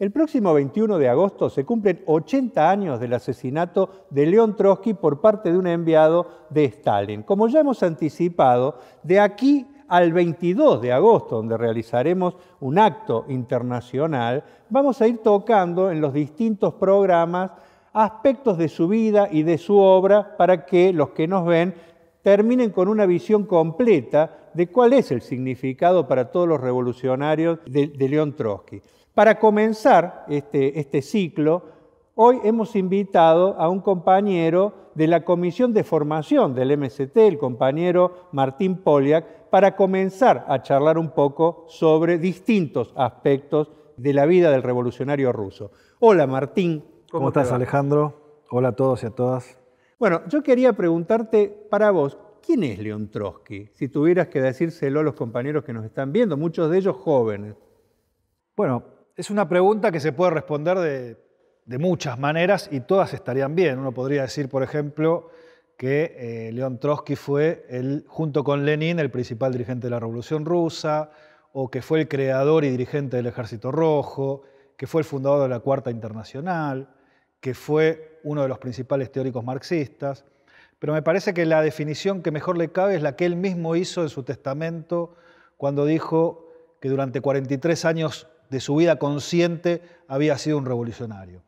El próximo 21 de agosto se cumplen 80 años del asesinato de León Trotsky por parte de un enviado de Stalin. Como ya hemos anticipado, de aquí al 22 de agosto, donde realizaremos un acto internacional, vamos a ir tocando en los distintos programas aspectos de su vida y de su obra para que los que nos ven terminen con una visión completa de cuál es el significado para todos los revolucionarios de, León Trotsky. Para comenzar este, este, ciclo, hoy hemos invitado a un compañero de la Comisión de Formación del MST, el compañero Martín Poliak, para comenzar a charlar un poco sobre distintos aspectos de la vida del revolucionario ruso. Hola Martín. ¿Cómo, estás Alejandro? Hola a todos y a todas. Bueno, yo quería preguntarte para vos, ¿quién es León Trotsky? Si tuvieras que decírselo a los compañeros que nos están viendo, muchos de ellos jóvenes. Bueno, es una pregunta que se puede responder de, muchas maneras y todas estarían bien. Uno podría decir, por ejemplo, que eh, León Trotsky fue, el, junto con Lenin, el principal dirigente de la Revolución Rusa, o que fue el creador y dirigente del Ejército Rojo, que fue el fundador de la Cuarta Internacional, que fue uno de los principales teóricos marxistas. Pero me parece que la definición que mejor le cabe es la que él mismo hizo en su testamento cuando dijo que durante 43 años de su vida consciente había sido un revolucionario.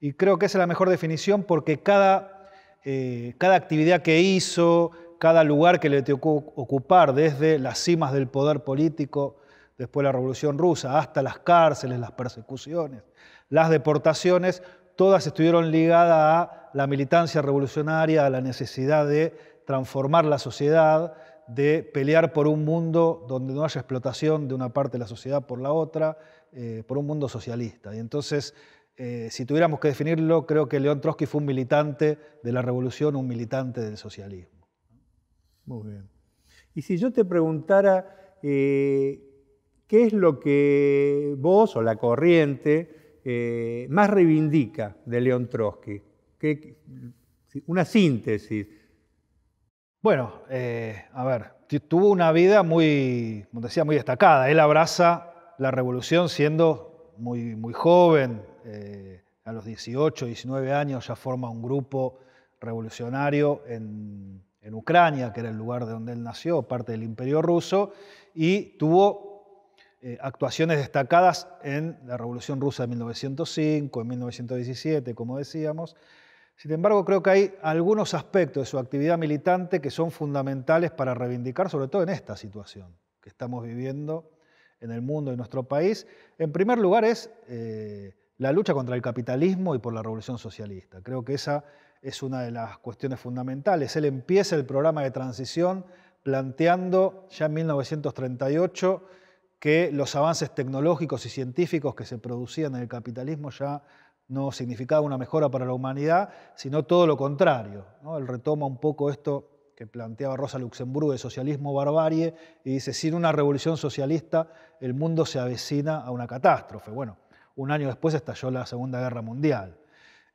Y creo que esa es la mejor definición porque cada, eh, cada actividad que hizo, cada lugar que le tocó ocupar, desde las cimas del poder político después de la Revolución Rusa, hasta las cárceles, las persecuciones, las deportaciones, todas estuvieron ligadas a la militancia revolucionaria, a la necesidad de transformar la sociedad, de pelear por un mundo donde no haya explotación de una parte de la sociedad por la otra, eh, por un mundo socialista. Y entonces, eh, si tuviéramos que definirlo, creo que León Trotsky fue un militante de la revolución, un militante del socialismo. Muy bien. Y si yo te preguntara, eh, ¿qué es lo que vos o la corriente más reivindica de León Trotsky? ¿Qué, una síntesis. Bueno, a ver, tuvo una vida muy, decía, muy destacada. Él abraza la revolución siendo muy, muy joven, eh, a los 18, 19 años ya forma un grupo revolucionario en, Ucrania, que era el lugar de donde él nació, parte del imperio ruso, y tuvo eh, actuaciones destacadas en la Revolución Rusa de 1905, en 1917, como decíamos. Sin embargo, creo que hay algunos aspectos de su actividad militante que son fundamentales para reivindicar, sobre todo en esta situación que estamos viviendo en el mundo y nuestro país, en primer lugar es eh, la lucha contra el capitalismo y por la revolución socialista. Creo que esa es una de las cuestiones fundamentales. Él empieza el programa de transición planteando ya en 1938 que los avances tecnológicos y científicos que se producían en el capitalismo ya no significaban una mejora para la humanidad, sino todo lo contrario. Él retoma un poco esto que planteaba Rosa Luxemburgo de socialismo barbarie, y dice, sin una revolución socialista el mundo se avecina a una catástrofe. Bueno, un año después estalló la Segunda Guerra Mundial.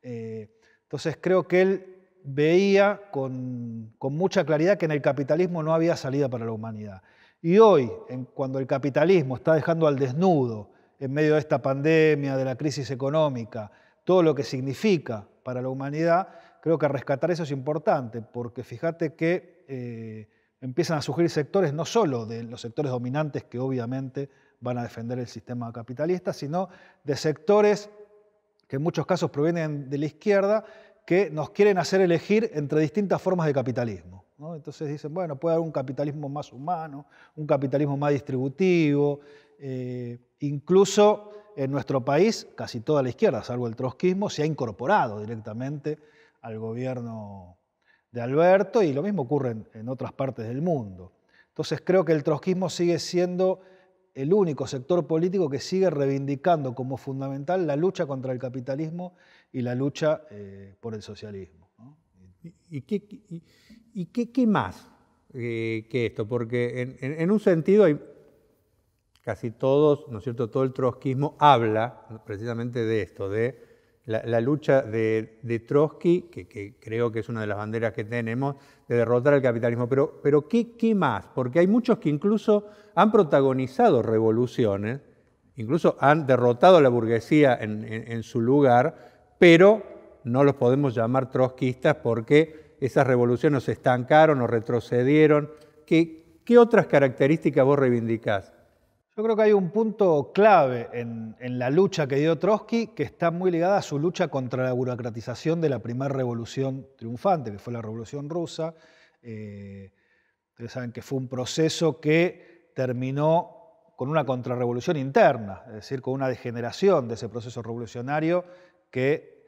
Eh, entonces creo que él veía con, mucha claridad que en el capitalismo no había salida para la humanidad. Y hoy, cuando el capitalismo está dejando al desnudo, en medio de esta pandemia, de la crisis económica, todo lo que significa para la humanidad, creo que rescatar eso es importante, porque fíjate que eh, empiezan a surgir sectores, no solo de los sectores dominantes que obviamente van a defender el sistema capitalista, sino de sectores que en muchos casos provienen de la izquierda, que nos quieren hacer elegir entre distintas formas de capitalismo. Entonces dicen, bueno, puede haber un capitalismo más humano, un capitalismo más distributivo, eh, incluso en nuestro país casi toda la izquierda, salvo el trotskismo, se ha incorporado directamente al gobierno de Alberto y lo mismo ocurre en, otras partes del mundo. Entonces creo que el trotskismo sigue siendo el único sector político que sigue reivindicando como fundamental la lucha contra el capitalismo y la lucha eh, por el socialismo. ¿Y, qué, y, qué, más eh, que esto? Porque en, un sentido casi todos, ¿no es cierto? Todo el trotskismo habla precisamente de esto, de la, lucha de, Trotsky, que, creo que es una de las banderas que tenemos, de derrotar al capitalismo. Pero, pero ¿qué, más? Porque hay muchos que incluso han protagonizado revoluciones, incluso han derrotado a la burguesía en, su lugar, pero no los podemos llamar trotskistas porque esas revoluciones se estancaron o retrocedieron. ¿Qué, ¿Qué otras características vos reivindicás? Yo creo que hay un punto clave en, la lucha que dio Trotsky que está muy ligada a su lucha contra la burocratización de la primera revolución triunfante, que fue la Revolución Rusa. Eh, ustedes saben que fue un proceso que terminó con una contrarrevolución interna, es decir, con una degeneración de ese proceso revolucionario que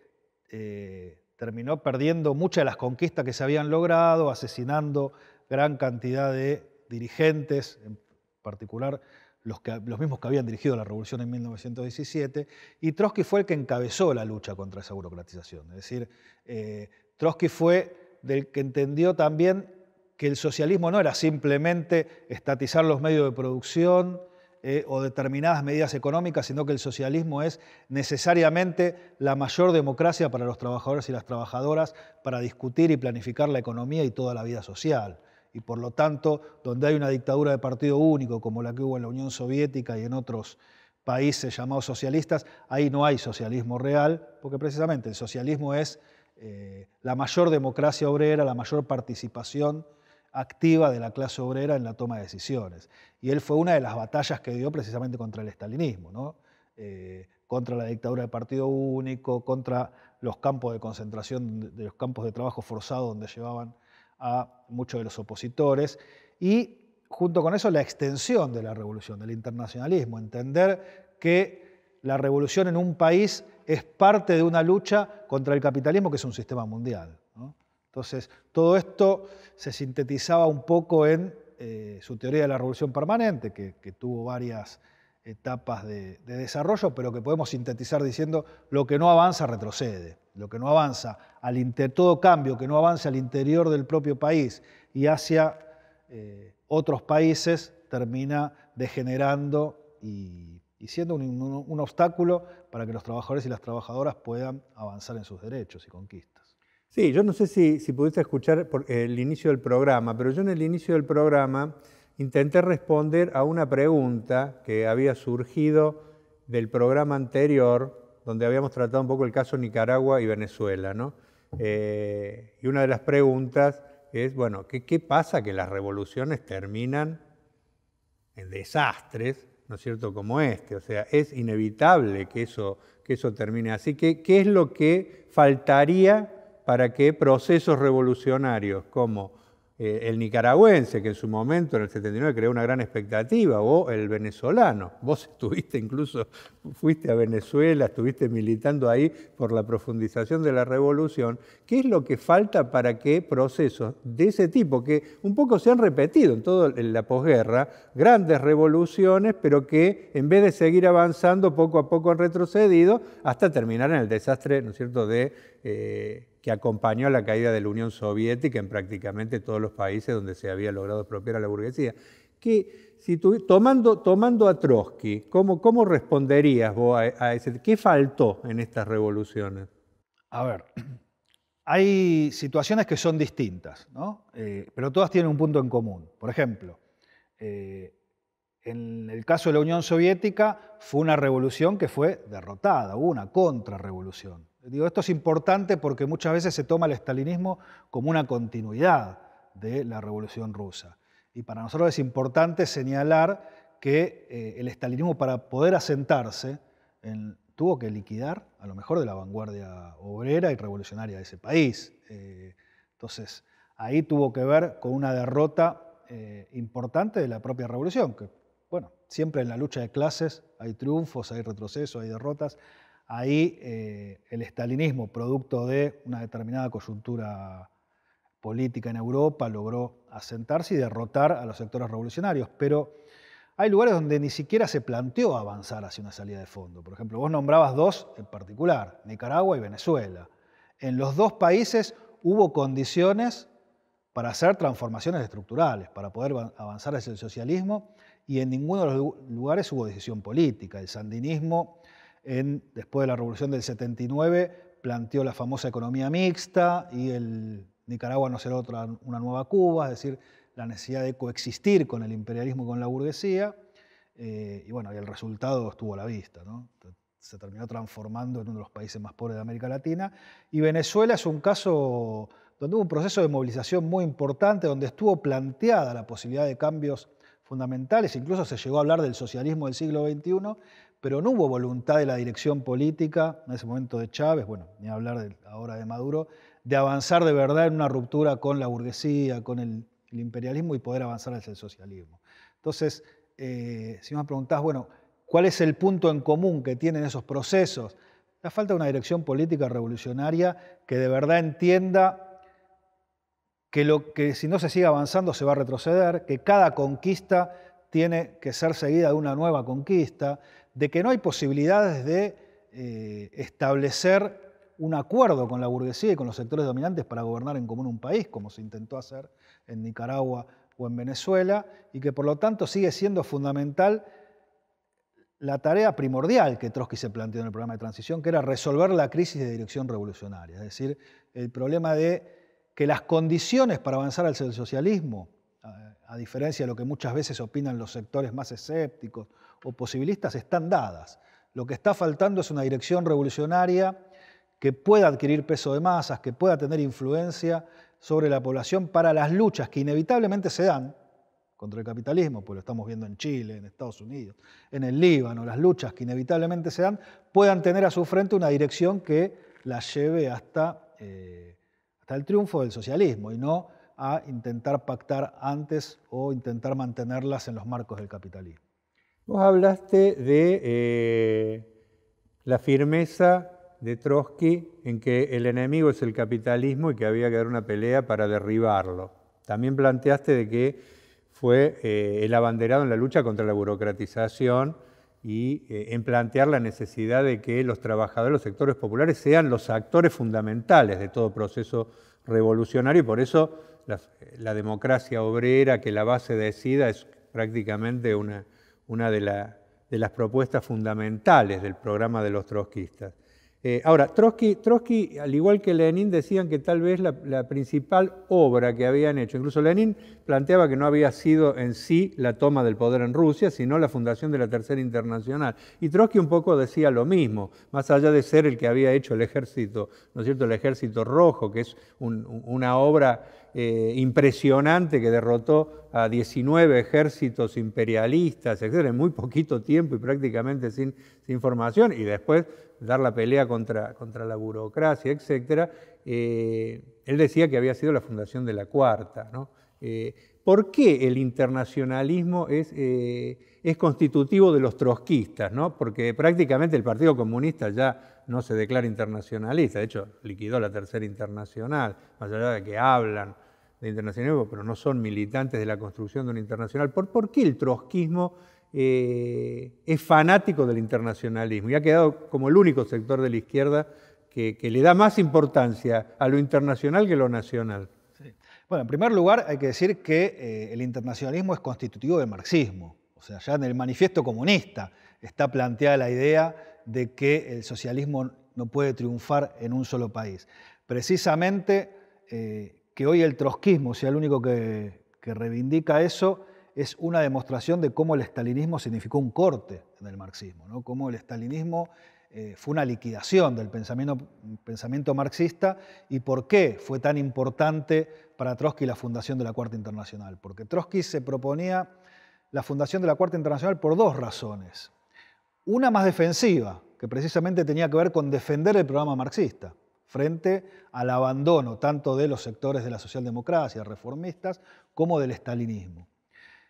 eh, terminó perdiendo muchas de las conquistas que se habían logrado, asesinando gran cantidad de dirigentes, en particular los, mismos que habían dirigido la revolución en 1917, y Trotsky fue el que encabezó la lucha contra esa burocratización. Es decir, eh, Trotsky fue del que entendió también que el socialismo no era simplemente estatizar los medios de producción eh, o determinadas medidas económicas, sino que el socialismo es necesariamente la mayor democracia para los trabajadores y las trabajadoras para discutir y planificar la economía y toda la vida social y por lo tanto, donde hay una dictadura de partido único, como la que hubo en la Unión Soviética y en otros países llamados socialistas, ahí no hay socialismo real, porque precisamente el socialismo es eh, la mayor democracia obrera, la mayor participación activa de la clase obrera en la toma de decisiones. Y él fue una de las batallas que dio precisamente contra el estalinismo, eh, contra la dictadura de partido único, contra los campos de concentración, de los campos de trabajo forzado donde llevaban a muchos de los opositores y junto con eso la extensión de la revolución, del internacionalismo, entender que la revolución en un país es parte de una lucha contra el capitalismo, que es un sistema mundial. Entonces, todo esto se sintetizaba un poco en eh, su teoría de la revolución permanente, que tuvo varias etapas de, desarrollo, pero que podemos sintetizar diciendo lo que no avanza retrocede, lo que no avanza, al inter, todo cambio que no avance al interior del propio país y hacia eh, otros países termina degenerando y, siendo un, obstáculo para que los trabajadores y las trabajadoras puedan avanzar en sus derechos y conquistas. Sí, yo no sé si, pudiste escuchar el inicio del programa, pero yo en el inicio del programa intenté responder a una pregunta que había surgido del programa anterior, donde habíamos tratado un poco el caso Nicaragua y Venezuela. ¿no? Eh, y una de las preguntas es, bueno, ¿qué, ¿qué, pasa que las revoluciones terminan en desastres, ¿no es cierto?, como este. O sea, es inevitable que eso, que eso termine así. que ¿Qué es lo que faltaría para que procesos revolucionarios como eh, el nicaragüense, que en su momento, en el 79, creó una gran expectativa, o el venezolano. Vos estuviste incluso, fuiste a Venezuela, estuviste militando ahí por la profundización de la revolución. ¿Qué es lo que falta para que procesos de ese tipo, que un poco se han repetido en toda la posguerra, grandes revoluciones, pero que en vez de seguir avanzando, poco a poco han retrocedido hasta terminar en el desastre, ¿no es cierto?, de... Eh, que acompañó a la caída de la Unión Soviética en prácticamente todos los países donde se había logrado expropiar a la burguesía. Que, tomando, tomando a Trotsky, ¿cómo, cómo responderías vos a, ese? ¿Qué faltó en estas revoluciones? A ver, hay situaciones que son distintas, ¿no? Eh, pero todas tienen un punto en común. Por ejemplo, eh, en el caso de la Unión Soviética fue una revolución que fue derrotada, hubo una contrarrevolución. Digo, esto es importante porque muchas veces se toma el estalinismo como una continuidad de la Revolución Rusa. Y para nosotros es importante señalar que eh, el estalinismo para poder asentarse tuvo que liquidar a lo mejor de la vanguardia obrera y revolucionaria de ese país. Eh, entonces, ahí tuvo que ver con una derrota eh, importante de la propia revolución, que bueno, siempre en la lucha de clases hay triunfos, hay retrocesos, hay derrotas, Ahí eh, el estalinismo, producto de una determinada coyuntura política en Europa, logró asentarse y derrotar a los sectores revolucionarios. Pero hay lugares donde ni siquiera se planteó avanzar hacia una salida de fondo. Por ejemplo, vos nombrabas dos en particular, Nicaragua y Venezuela. En los dos países hubo condiciones para hacer transformaciones estructurales, para poder avanzar hacia el socialismo, y en ninguno de los lugares hubo decisión política. El sandinismo después de la revolución del 79, planteó la famosa economía mixta y el Nicaragua no será otra, una nueva Cuba, es decir, la necesidad de coexistir con el imperialismo y con la burguesía. Eh, y bueno, el resultado estuvo a la vista, Se terminó transformando en uno de los países más pobres de América Latina. Y Venezuela es un caso donde hubo un proceso de movilización muy importante, donde estuvo planteada la posibilidad de cambios fundamentales, incluso se llegó a hablar del socialismo del siglo XXI, pero no hubo voluntad de la dirección política, en ese momento de Chávez, bueno, ni hablar ahora de Maduro, de avanzar de verdad en una ruptura con la burguesía, con el, imperialismo y poder avanzar hacia el socialismo. Entonces, eh, si me preguntás, bueno, ¿cuál es el punto en común que tienen esos procesos? La falta de una dirección política revolucionaria que de verdad entienda que, lo, que si no se sigue avanzando se va a retroceder, que cada conquista tiene que ser seguida de una nueva conquista, de que no hay posibilidades de eh, establecer un acuerdo con la burguesía y con los sectores dominantes para gobernar en común un país, como se intentó hacer en Nicaragua o en Venezuela, y que por lo tanto sigue siendo fundamental la tarea primordial que Trotsky se planteó en el programa de transición, que era resolver la crisis de dirección revolucionaria, es decir, el problema de que las condiciones para avanzar al el socialismo a, diferencia de lo que muchas veces opinan los sectores más escépticos o posibilistas, están dadas. Lo que está faltando es una dirección revolucionaria que pueda adquirir peso de masas, que pueda tener influencia sobre la población para las luchas que inevitablemente se dan contra el capitalismo, pues lo estamos viendo en Chile, en Estados Unidos, en el Líbano, las luchas que inevitablemente se dan, puedan tener a su frente una dirección que las lleve hasta, eh, hasta el triunfo del socialismo y no a intentar pactar antes o intentar mantenerlas en los marcos del capitalismo. Vos hablaste de eh, la firmeza de Trotsky en que el enemigo es el capitalismo y que había que dar una pelea para derribarlo. También planteaste de que fue eh, el abanderado en la lucha contra la burocratización y eh, en plantear la necesidad de que los trabajadores, los sectores populares, sean los actores fundamentales de todo proceso revolucionario y por eso la, democracia obrera, que la base decida, es prácticamente una, una de, las propuestas fundamentales del programa de los trotskistas. Eh, ahora, Trotsky, Trotsky, al igual que Lenin, decían que tal vez la, principal obra que habían hecho, incluso Lenin planteaba que no había sido en sí la toma del poder en Rusia, sino la fundación de la Tercera Internacional. Y Trotsky un poco decía lo mismo, más allá de ser el que había hecho el ejército, ¿no es cierto?, el ejército rojo, que es una obra eh, impresionante que derrotó a 19 ejércitos imperialistas, etc., en muy poquito tiempo y prácticamente sin, formación, y después dar la pelea contra, contra la burocracia, etc., eh, él decía que había sido la fundación de la cuarta. Eh, ¿Por qué el internacionalismo es, constitutivo de los trotskistas? ¿no? Porque prácticamente el Partido Comunista ya no se declara internacionalista, de hecho liquidó la Tercera Internacional, más allá de que hablan de internacionalismo, pero no son militantes de la construcción de un internacional. ¿Por, por qué el trotskismo eh, es fanático del internacionalismo y ha quedado como el único sector de la izquierda que, le da más importancia a lo internacional que a lo nacional? Bueno, en primer lugar hay que decir que eh, el internacionalismo es constitutivo del marxismo. O sea, ya en el manifiesto comunista está planteada la idea de que el socialismo no puede triunfar en un solo país. Precisamente eh, que hoy el trotskismo sea el único que, reivindica eso, es una demostración de cómo el estalinismo significó un corte en el marxismo, ¿no? cómo el estalinismo eh, fue una liquidación del pensamiento, pensamiento, marxista y por qué fue tan importante para Trotsky la fundación de la Cuarta Internacional. Porque Trotsky se proponía la fundación de la Cuarta Internacional por dos razones. Una más defensiva, que precisamente tenía que ver con defender el programa marxista frente al abandono tanto de los sectores de la socialdemocracia, reformistas, como del estalinismo.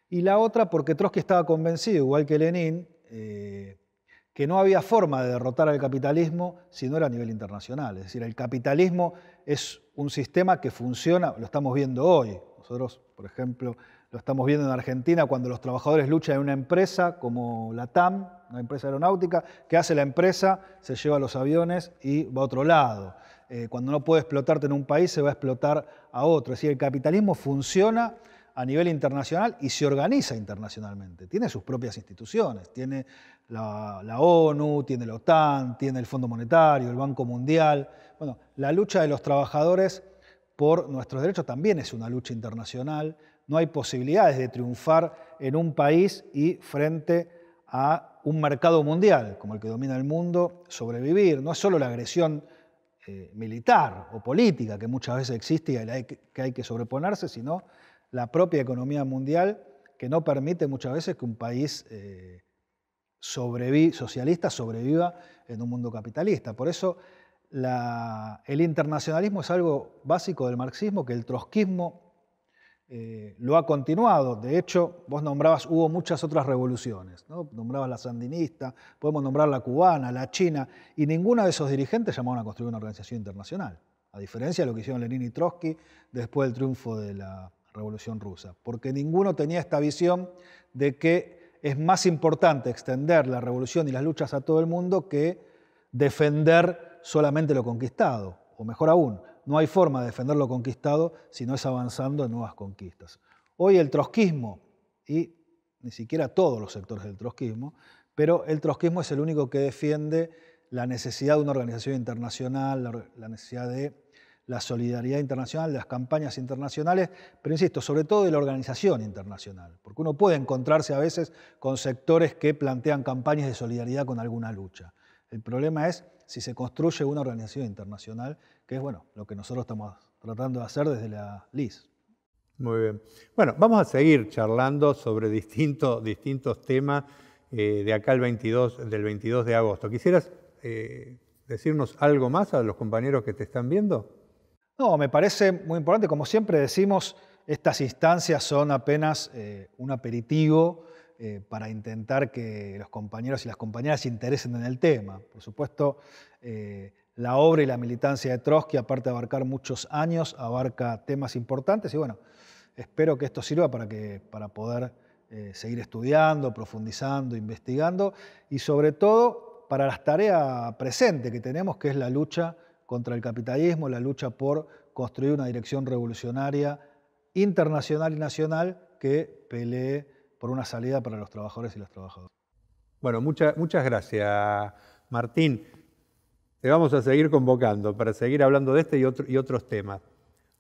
Y la otra porque Trotsky estaba convencido, igual que Lenin, eh, que no había forma de derrotar al capitalismo si no era a nivel internacional. Es decir, el capitalismo es un sistema que funciona, lo estamos viendo hoy. Nosotros, por ejemplo, lo estamos viendo en Argentina cuando los trabajadores luchan en una empresa como la TAM, una empresa aeronáutica, que hace la empresa, se lleva los aviones y va a otro lado. Eh, cuando no puede explotarte en un país, se va a explotar a otro. Es decir, el capitalismo funciona a nivel internacional y se organiza internacionalmente. Tiene sus propias instituciones, tiene la, ONU, tiene la OTAN, tiene el Fondo Monetario, el Banco Mundial. Bueno, la lucha de los trabajadores por nuestros derechos también es una lucha internacional, no hay posibilidades de triunfar en un país y frente a un mercado mundial como el que domina el mundo, sobrevivir. No es solo la agresión eh, militar o política que muchas veces existe y que, hay que sobreponerse, sino la propia economía mundial que no permite muchas veces que un país eh, socialista sobreviva en un mundo capitalista. Por eso el internacionalismo es algo básico del marxismo que el trotskismo eh, lo ha continuado. De hecho, vos nombrabas, hubo muchas otras revoluciones, ¿no? nombrabas la sandinista, podemos nombrar la cubana, la china, y ninguno de esos dirigentes llamaron a construir una organización internacional, a diferencia de lo que hicieron Lenin y Trotsky después del triunfo de la Revolución rusa, porque ninguno tenía esta visión de que es más importante extender la revolución y las luchas a todo el mundo que defender solamente lo conquistado, o mejor aún, no hay forma de defender lo conquistado si no es avanzando en nuevas conquistas. Hoy el trotskismo, y ni siquiera todos los sectores del trotskismo, pero el trotskismo es el único que defiende la necesidad de una organización internacional, la, necesidad de la solidaridad internacional, de las campañas internacionales, pero insisto, sobre todo de la organización internacional, porque uno puede encontrarse a veces con sectores que plantean campañas de solidaridad con alguna lucha. El problema es si se construye una organización internacional que es bueno, lo que nosotros estamos tratando de hacer desde la LIS. Muy bien. Bueno, vamos a seguir charlando sobre distintos temas eh, de acá 22, del 22 de agosto. ¿Quisieras eh, decirnos algo más a los compañeros que te están viendo? No, me parece muy importante. Como siempre decimos, estas instancias son apenas eh, un aperitivo para intentar que los compañeros y las compañeras se interesen en el tema. Por supuesto, la obra y la militancia de Trotsky, aparte de abarcar muchos años, abarca temas importantes y bueno, espero que esto sirva para, que, para poder eh, seguir estudiando, profundizando, investigando y sobre todo para las tareas presentes que tenemos, que es la lucha contra el capitalismo, la lucha por construir una dirección revolucionaria internacional y nacional que pelee por una salida para los trabajadores y las trabajadoras. Bueno, muchas gracias, Martín. Te vamos a seguir convocando para seguir hablando de este y, y otros temas.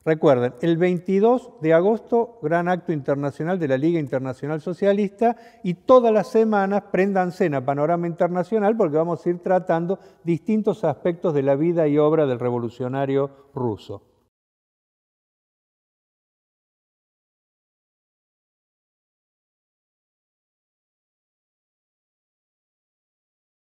Recuerden, el 22 de agosto, gran acto internacional de la Liga Internacional Socialista y todas las semanas prendan cena Panorama Internacional porque vamos a ir tratando distintos aspectos de la vida y obra del revolucionario ruso.